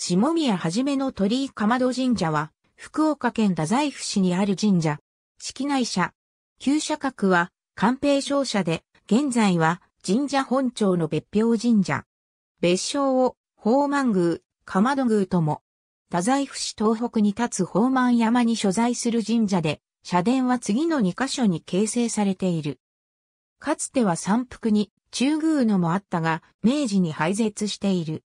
下宮はじめの鳥居かまど神社は、福岡県太宰府市にある神社。式内社。旧社格は、官兵商社で、現在は神社本庁の別表神社。別称を、宝満宮、かまど宮とも。太宰府市東北に立つ宝満山に所在する神社で、社殿は次の2箇所に形成されている。かつては山腹に中宮のもあったが、明治に廃絶している。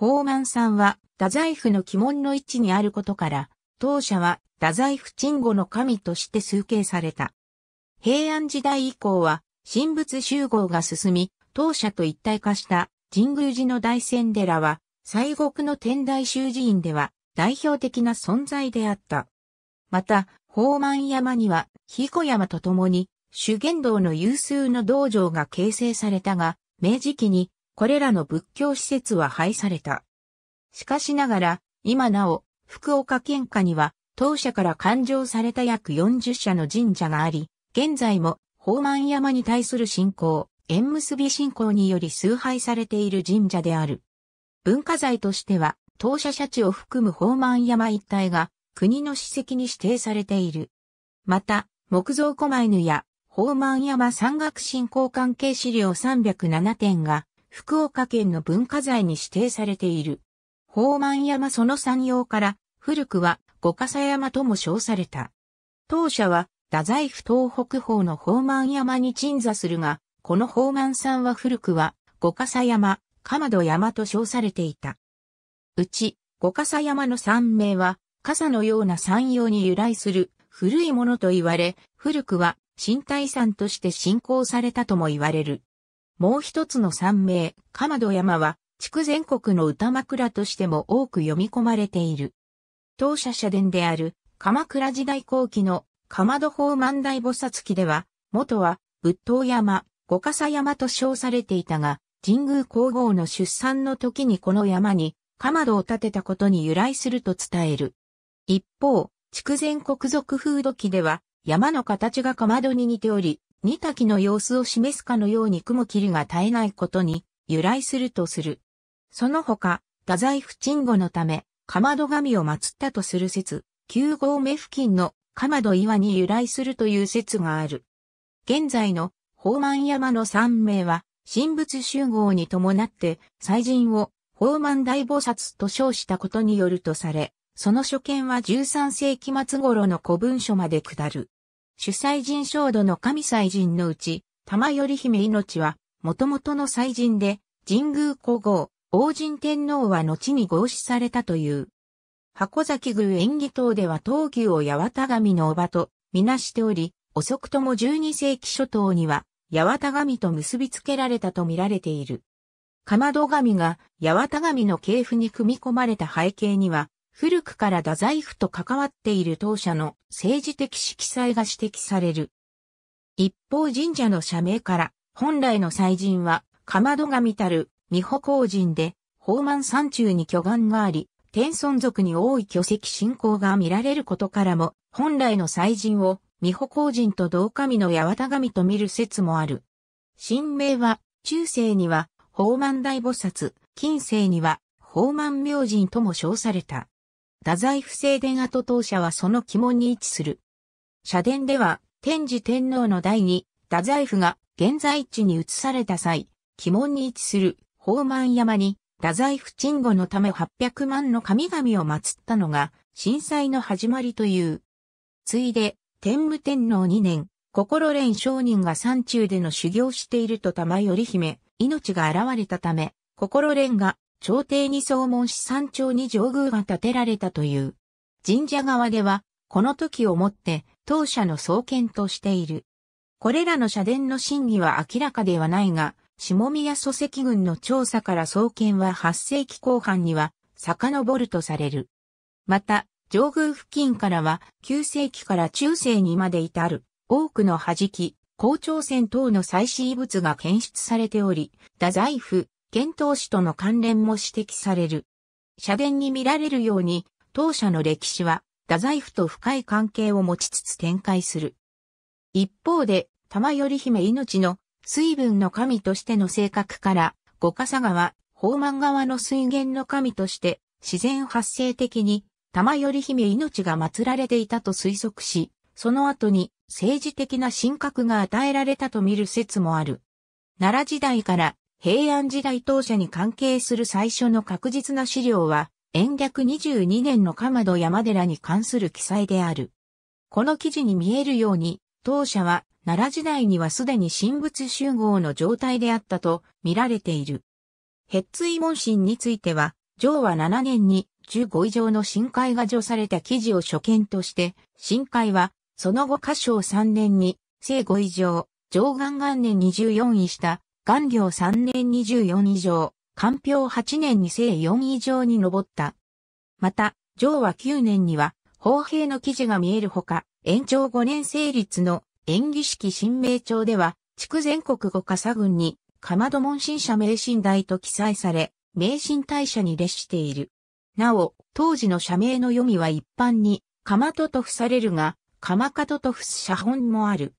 ホーマンさんは、太宰府の鬼門の位置にあることから、当社は太宰府鎮護の神として崇敬された。平安時代以降は、神仏集合が進み、当社と一体化した神宮寺の大仙寺は、西国の天台宗寺院では代表的な存在であった。また、宝満山には、彦山と共に、修験道の有数の道場が形成されたが、明治期にこれらの仏教施設は廃された。しかしながら、今なお、福岡県下には、当社から勘定された約40社の神社があり、現在も、宝満山に対する信仰、縁結び信仰により崇拝されている神社である。文化財としては、当社社地を含む宝満山一帯が、国の史跡に指定されている。また、木造狛犬や、宝満山山岳振興関係資料307点が、福岡県の文化財に指定されている。宝満山その山陽から、古くは五笠山とも称された。当社は、太宰府東北方の宝満山に鎮座するが、この宝満山は古くは五笠山、竈門山と称されていた。うち、五笠山の山名は、笠のような山陽に由来する古いものと言われ、古くは新体山として信仰されたとも言われる。もう一つの三名、かまど山は、地区全国の歌枕としても多く読み込まれている。当社社殿である、鎌倉時代後期の、かまど法万代菩薩記では、元は、仏塔山、五笠山と称されていたが、神宮皇后の出産の時にこの山に、かまどを建てたことに由来すると伝える。一方、筑前国族風土記では、山の形がかまどに似ており、二滝の様子を示すかのように雲霧が絶えないことに由来するとする。その他、太宰府鎮護のため、かまど神を祀ったとする説、9合目付近のかまど岩に由来するという説がある。現在の宝満山の三名は、神仏集合に伴って、祭神を宝満大菩薩と称したことによるとされ、その所見は13世紀末頃の古文書まで下る。主祭神焦土の神祭神のうち、玉頼姫命は、元々の祭神で、神宮皇后、王神天皇は後に合祀されたという。箱崎宮演起等では東牛を八幡神のおばとみなしており、遅くとも12世紀初頭には八幡神と結びつけられたとみられている。かまど神が八幡神の系譜に組み込まれた背景には、古くから太宰府と関わっている当社の政治的色彩が指摘される。一方神社の社名から、本来の祭神は、かまど神たる、美保公人で、宝満山中に巨岩があり、天孫族に多い巨石信仰が見られることからも、本来の祭神を、美保公人と同神の八幡神と見る説もある。神明は、中世には、宝満大菩薩、近世には、宝満明神とも称された。太宰府正殿跡当社はその鬼門に位置する。社殿では、天智天皇の代に、太宰府が現在地に移された際、鬼門に位置する宝満山に、太宰府鎮護のため800万の神々を祀ったのが、震災の始まりという。ついで、天武天皇2年、心蓮商人が山中での修行していると玉頼姫、命が現れたため、心蓮が朝廷に総門し山頂に上宮が建てられたという。神社側では、この時をもって当社の創建としている。これらの社殿の真偽は明らかではないが、下宮祖籍群の調査から創建は8世紀後半には遡るとされる。また、上宮付近からは9世紀から中世にまで至る多くの弾き、校長船等の祭祀遺物が検出されており、太宰府、遣唐使との関連も指摘される。社殿に見られるように、当社の歴史は、太宰府と深い関係を持ちつつ展開する。一方で、玉頼姫命の水分の神としての性格から、五笠川、宝満川の水源の神として、自然発生的に、玉頼姫命が祀られていたと推測し、その後に政治的な神格が与えられたと見る説もある。奈良時代から平安時代当社に関係する最初の確実な資料は、延暦22年の鎌戸山寺に関する記載である。この記事に見えるように、当社は奈良時代にはすでに神仏集合の状態であったと見られている。ヘッツイ門神については、上は7年に15以上の深海が除された記事を所見として、深海は、その後歌唱3年に、生五以上、上岸元年24位した万両3年24以上、官票8年に正4以上に上った。また、上は9年には、法兵の記事が見えるほか、延長5年成立の演技式新名帳では、地区全国五カサ郡に、かまど門神社名神台と記載され、名神大社に列している。なお、当時の社名の読みは一般に、かまとと付されるが、かまかとと付す社本もある。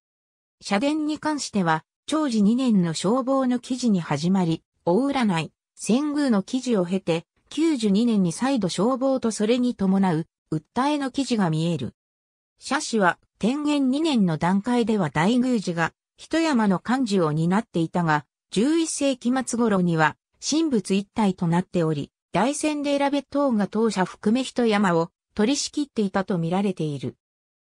社殿に関しては、長治2年の消防の記事に始まり、大占い、仙宮の記事を経て、92年に再度消防とそれに伴う、訴えの記事が見える。社史は、天元2年の段階では大宮寺が、一山の幹事を担っていたが、11世紀末頃には、神仏一体となっており、大仙で選べ等が当社含め一山を取り仕切っていたと見られている。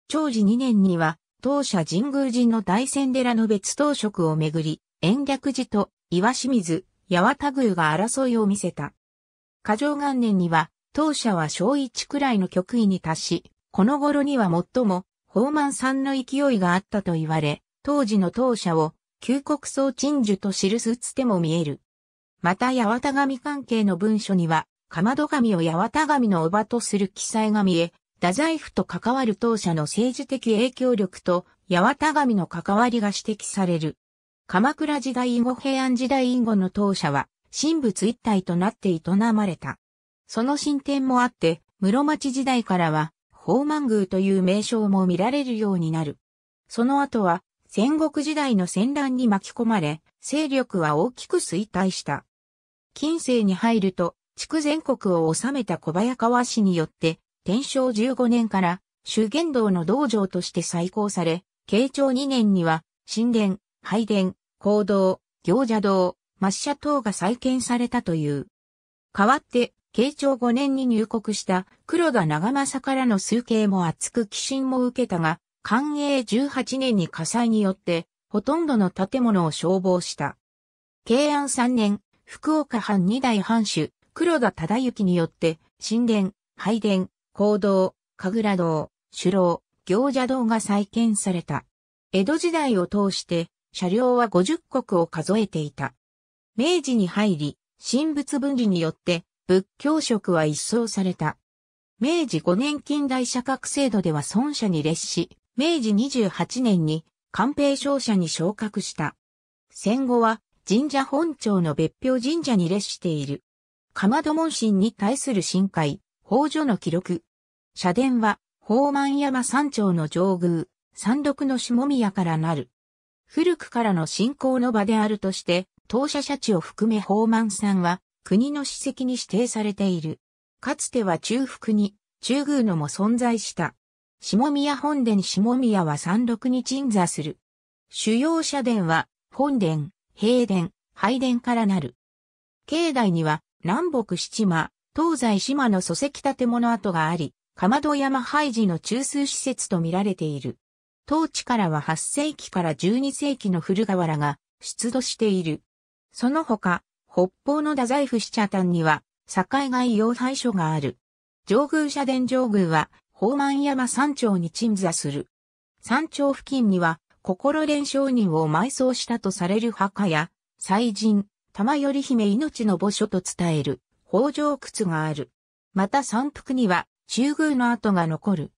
長治2年には、当社神宮寺の大仙寺の別当職をめぐり、延暦寺と岩清水、八幡宮が争いを見せた。過剰元年には、当社は小一くらいの極位に達し、この頃には最も、宝満さんの勢いがあったと言われ、当時の当社を、旧国総鎮守と記すつても見える。また八幡神関係の文書には、かまど神を八幡神の叔母とする記載が見え、太宰府と関わる当社の政治的影響力と八幡神の関わりが指摘される。鎌倉時代以後平安時代以後の当社は、神仏一体となって営まれた。その進展もあって、室町時代からは、宝満宮という名称も見られるようになる。その後は、戦国時代の戦乱に巻き込まれ、勢力は大きく衰退した。近世に入ると、地区全国を治めた小早川氏によって、天正15年から修験道の道場として再興され、慶長2年には神殿、拝殿、行動、行者道、抹社等が再建されたという。代わって、慶長5年に入国した黒田長政からの数形も厚く寄進も受けたが、寛永18年に火災によって、ほとんどの建物を消防した。慶安3年、福岡藩二代藩主、黒田忠之によって、神殿、拝殿、講堂、神楽堂、首楼、行者堂が再建された。江戸時代を通して、車両は50国を数えていた。明治に入り、神仏分離によって、仏教職は一掃された。明治5年近代社格制度では孫社に列し、明治28年に官兵商社に昇格した。戦後は神社本庁の別表神社に列している。竈門神に対する神会、宝所の記録。社殿は、宝満山山頂の上宮、山麓の下宮からなる。古くからの信仰の場であるとして、当社社地を含め宝満山は、国の史跡に指定されている。かつては中腹に、中宮のも存在した。下宮本殿下宮は山麓に鎮座する。主要社殿は、本殿、平殿、拝殿からなる。境内には、南北七間、東西島の礎石建物跡があり、かまど山廃寺の中枢施設と見られている。当地からは8世紀から12世紀の古河原が出土している。その他、北方の太宰府支茶丹には、境外用廃所がある。上宮社殿上宮は、宝満山山頂に鎮座する。山頂付近には、心蓮商人を埋葬したとされる墓や、祭神、玉頼姫命の墓所と伝える。北条窟がある。また山腹には中宮の跡が残る。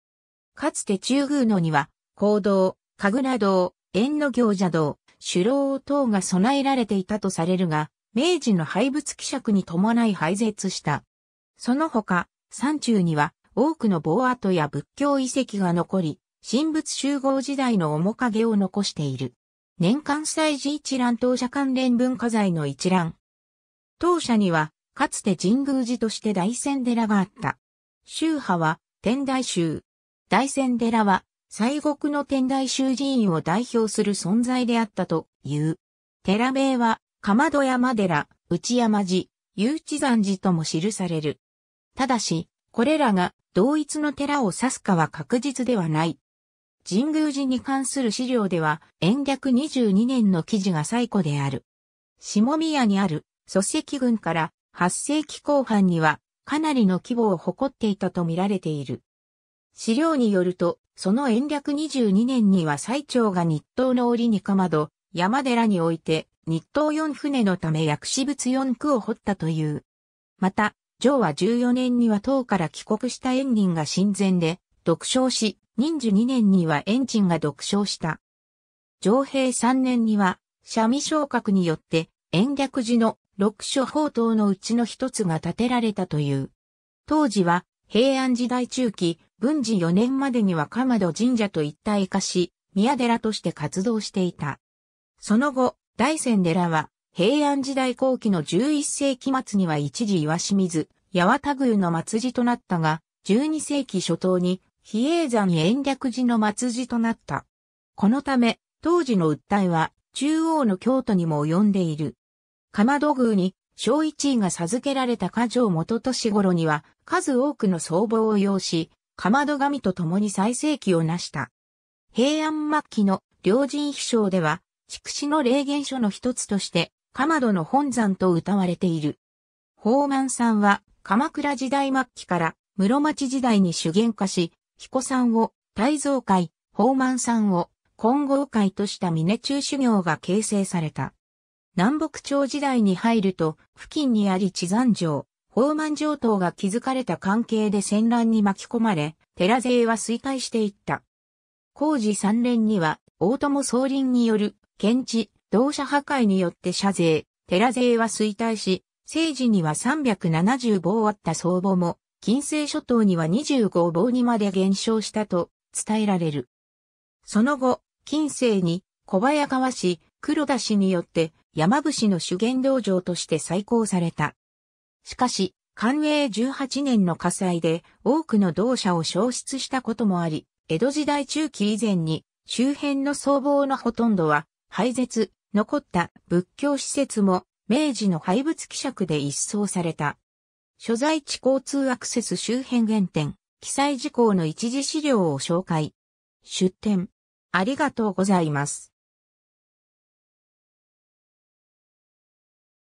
かつて中宮のには、講堂、神楽道、縁の行者道、首楼等が備えられていたとされるが、明治の廃仏希釈に伴い廃絶した。その他、山中には多くの棒跡や仏教遺跡が残り、神仏集合時代の面影を残している。年間祭事一覧当社関連文化財の一覧。当社にはかつて神宮寺として大仙寺があった。宗派は天台宗。大仙寺は西国の天台宗寺院を代表する存在であったという。寺名は、かまど山寺、内山寺、有地山寺とも記される。ただし、これらが同一の寺を指すかは確実ではない。神宮寺に関する資料では、延暦22年の記事が最古である。下宮にある、祖籍群から8世紀後半にはかなりの規模を誇っていたと見られている。資料によると、その延暦22年には最長が日東の折にかまど、山寺において、日東四船のため薬師仏四区を掘ったという。また、上は14年には唐から帰国した延人が親善で、独唱し、忍寿2年には延鎮が独唱した。上平3年には、三味昇格によって、延暦寺の六所宝塔のうちの一つが建てられたという。当時は平安時代中期、文治4年までには鎌戸神社と一体化し、宮寺として活動していた。その後、大仙寺は平安時代後期の11世紀末には一時岩清水、八幡宮の末寺となったが、12世紀初頭に比叡山延暦寺の末寺となった。このため、当時の訴えは中央の京都にも及んでいる。かまど宮に、小一位が授けられた家城元年頃には、数多くの僧帽を要し、かまど神と共に最盛期を成した。平安末期の両人秘書では、筑紫の霊言書の一つとして、かまどの本山と歌われている。宝満さんは、鎌倉時代末期から室町時代に主言化し、彦さんを大蔵会、宝満さんを金剛会とした峰中修行が形成された。南北朝時代に入ると、付近にあり地山城、宝満城等が築かれた関係で戦乱に巻き込まれ、寺勢は衰退していった。工事三連には、大友総林による、検地、同社破壊によって社税、寺勢は衰退し、政治には370棒あった僧母も、近世諸島には25棒にまで減少したと伝えられる。その後、近世に小早川氏、黒田氏によって山伏の修験道場として再興された。しかし、寛永18年の火災で多くの同社を消失したこともあり、江戸時代中期以前に周辺の僧帽のほとんどは廃絶、残った仏教施設も明治の廃仏希釈で一掃された。所在地交通アクセス周辺原点、記載事項の一時資料を紹介。出展。ありがとうございます。